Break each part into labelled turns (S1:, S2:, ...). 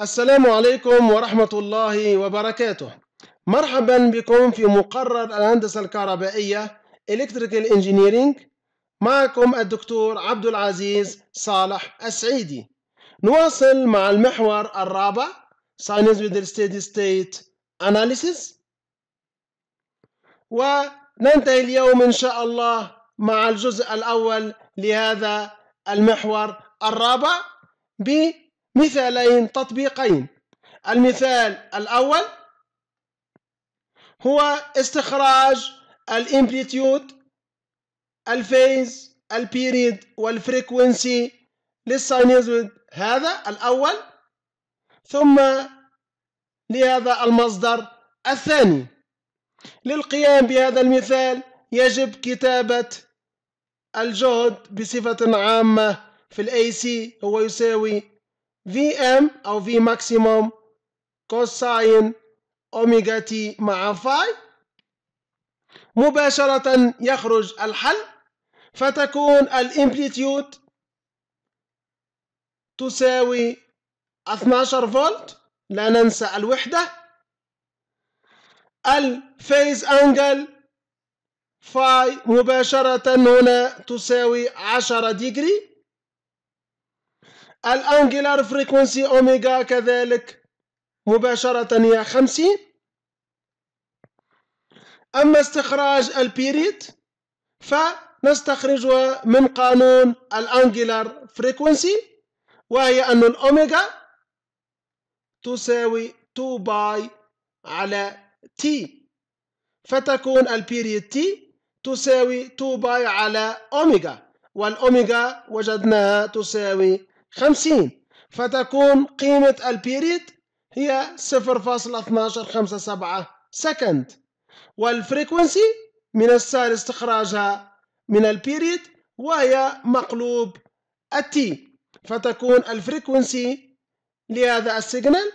S1: السلام عليكم ورحمة الله وبركاته مرحبا بكم في مقرر الهندسة الكهربائية Electrical Engineering معكم الدكتور عبد العزيز صالح السعيدي نواصل مع المحور الرابع Science with Steady State Analysis وننتهي اليوم إن شاء الله مع الجزء الأول لهذا المحور الرابع ب مثالين تطبيقين المثال الأول هو استخراج الامبليتيود الفيز البيريد والفريكوينسي للساينيزويد هذا الأول ثم لهذا المصدر الثاني للقيام بهذا المثال يجب كتابة الجهد بصفة عامة في الاي سي هو يساوي في ام او في ماكسيموم كوساين اوميجا تي مع فاي مباشرة يخرج الحل فتكون الامبليتيود تساوي 12 فولت لا ننسى الوحدة الفيز انجل فاي مباشرة هنا تساوي 10 ديجري الانجلار فريكونسي اوميجا كذلك مباشرة هي 50 أما استخراج البيريت فنستخرجها من قانون الانجلار فريكونسي وهي أن الأوميجا تساوي 2 باي على تي فتكون البيريت تي تساوي 2 باي على أوميجا والأوميجا وجدناها تساوي خمسين فتكون قيمة البيريد هي صفر فاصل اثناشر خمسة سبعة سكند والفريكونسي من السهل استخراجها من البيريد وهي مقلوب التي فتكون الفريكونسي لهذا السيجنال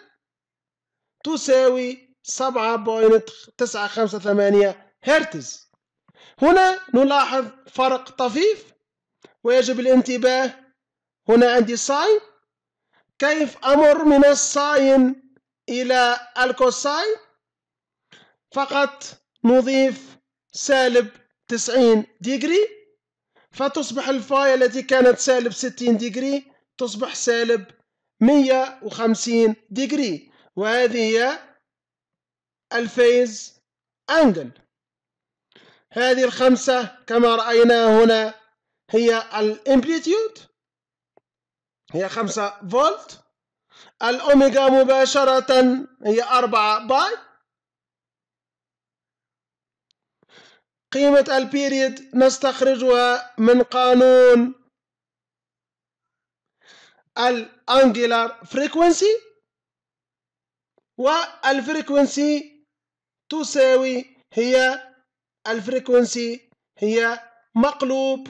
S1: تساوي سبعة بوينت تسعة خمسة ثمانية هرتز هنا نلاحظ فرق طفيف ويجب الانتباه هنا عندي ساين كيف أمر من الساين إلى الكوساين فقط نضيف سالب 90 ديجري فتصبح الفاي التي كانت سالب 60 ديجري تصبح سالب 150 ديجري وهذه هي الفيز أنجل هذه الخمسة كما رأينا هنا هي الامبليتيود هي 5 فولت الأوميجا مباشرة هي 4 باي قيمة البيريد نستخرجها من قانون الانجلر فريكونسي والفريكونسي تساوي هي الفريكونسي هي مقلوب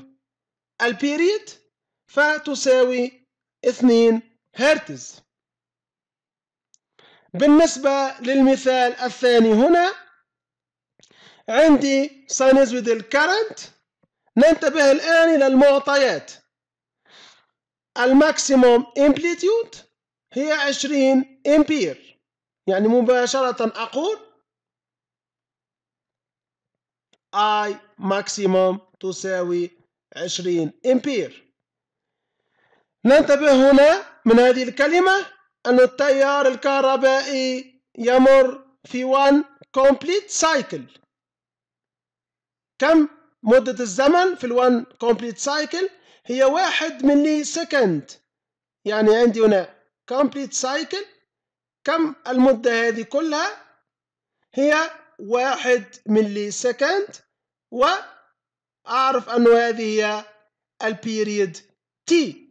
S1: البيريد فتساوي 2 هرتز بالنسبة للمثال الثاني هنا عندي سينزويد current ننتبه الآن إلى المعطيات الماكسيموم امبليتيود هي 20 امبير يعني مباشرة أقول I maximum تساوي 20 امبير ننتبه هنا من هذه الكلمة أن التيار الكهربائي يمر في one complete cycle كم مدة الزمن في one complete cycle هي واحد ملي سكند يعني عندي هنا complete cycle كم المدة هذه كلها هي واحد ملي سكند وأعرف أن هذه هي البيريد تي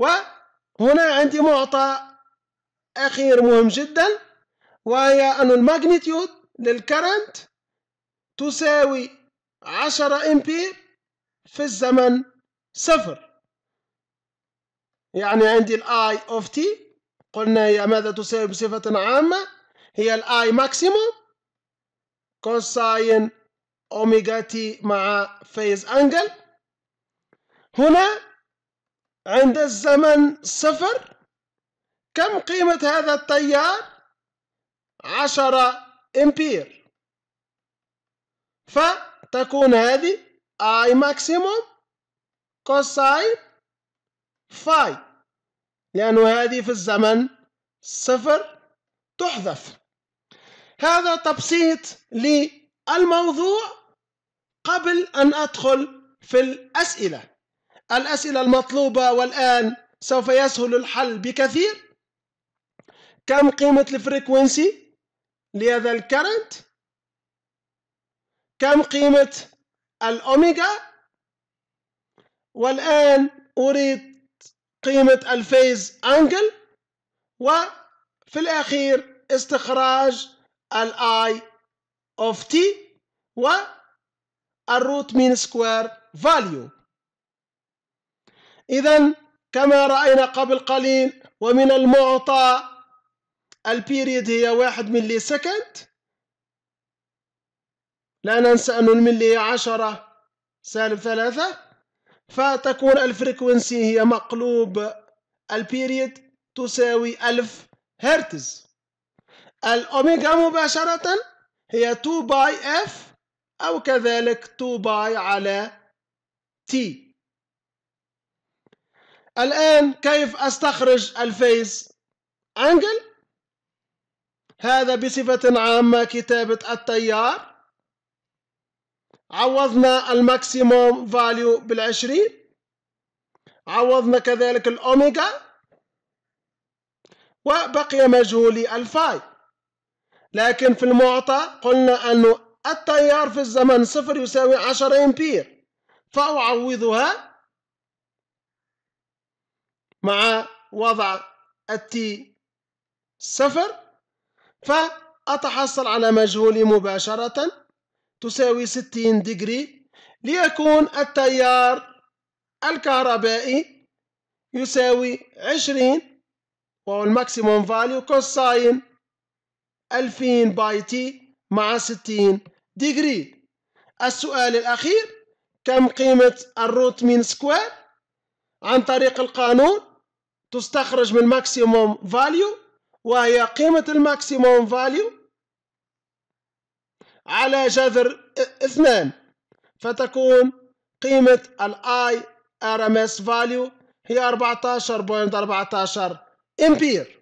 S1: وهنا عندي معطى أخير مهم جدا وهي أن الماجنتيود للكرنت تساوي عشرة أمبير في الزمن صفر يعني عندي الاي اوف تي قلنا هي ماذا تساوي بصفة عامة هي الاي ماكسيموم كوساين اوميجا تي مع فيز انجل هنا عند الزمن صفر كم قيمة هذا التيار عشرة امبير فتكون هذه I maximum cosine phi لأن هذه في الزمن صفر تحذف هذا تبسيط للموضوع قبل أن أدخل في الأسئلة الأسئلة المطلوبة والآن سوف يسهل الحل بكثير كم قيمة الفريكوينسي لهذا الكرنت كم قيمة الأوميجا والآن أريد قيمة الفيز أنجل وفي الأخير استخراج الـ I of t والروت مين سكوير فاليو إذا كما رأينا قبل قليل ومن المعطى البيريد هي واحد ملي سكند لا ننسى أن الملي هي عشرة سالب ثلاثة فتكون الفريكونسي هي مقلوب البيريد تساوي ألف هرتز الأوميجا مباشرة هي 2 باي اف أو كذلك 2 باي على تي الآن كيف أستخرج الفيز أنجل هذا بصفة عامة كتابة التيار عوضنا الماكسيموم فاليو بالعشرين عوضنا كذلك الأوميجا وبقي مجهولي الفاي لكن في المعطى قلنا أن التيار في الزمن صفر يساوي عشر أمبير فأعوضها مع وضع التي صفر فأتحصل على مجهولي مباشرة تساوي 60 ديجري ليكون التيار الكهربائي يساوي 20 وهو الماكسيموم فاليو كوساين 2000 باي تي مع 60 ديجري السؤال الأخير كم قيمة الروت مين سكوير عن طريق القانون تستخرج من ماكسيموم فاليو وهي قيمة الماكسيموم فاليو على جذر اثنان فتكون قيمة الاي ار ام اس فاليو هي 14.14 .14 امبير